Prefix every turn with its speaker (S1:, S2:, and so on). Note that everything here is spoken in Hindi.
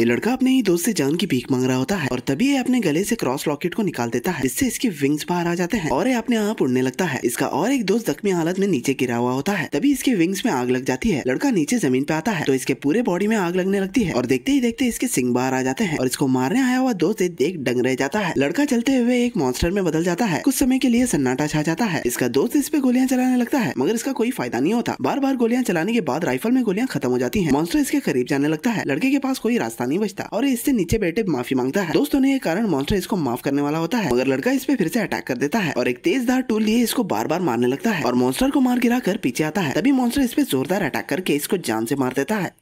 S1: ये लड़का अपने ही दोस्त से जान की भीख मांग रहा होता है और तभी ये अपने गले से क्रॉस लॉकेट को निकाल देता है जिससे इसके विंग्स बाहर आ जाते हैं और ये अपने आप उड़ने लगता है इसका और एक दोस्त जख्मी हालत में नीचे गिरा हुआ होता है तभी इसके विंग्स में आग लग जाती है लड़का नीचे जमीन पे आता है तो इसके पूरे बॉडी में आग लगने लगती है और देखते ही देखते इसके सिंग बाहर आ जाते हैं और इसको मारने आया हुआ दोस्त देख डंग रह जाता है लड़का चलते हुए एक मॉन्स्टर में बदल जाता है कुछ समय के लिए सन्नाटा छा जाता है इसका दोस्त इस पे गोलियां चलाने लगता है मगर इसका कोई फायदा नहीं होता बार बार गोलियां चलाने के बाद राइफल में गोलियां खत्म हो जाती है मॉन्स्टर इसके करीब जाने लगता है लड़के के पास कोई रास्ता पैसा नहीं बचता और इससे नीचे बैठे माफी मांगता है दोस्तों ने ये कारण मॉन्स्टर इसको माफ करने वाला होता है मगर लड़का इस पे फिर से अटैक कर देता है और एक तेज धार टूल लिए इसको बार बार मारने लगता है और मॉन्स्टर को मार गिरा कर पीछे आता है तभी मॉन्स्टर इस पे जोरदार अटैक करके इसको जान से मार देता है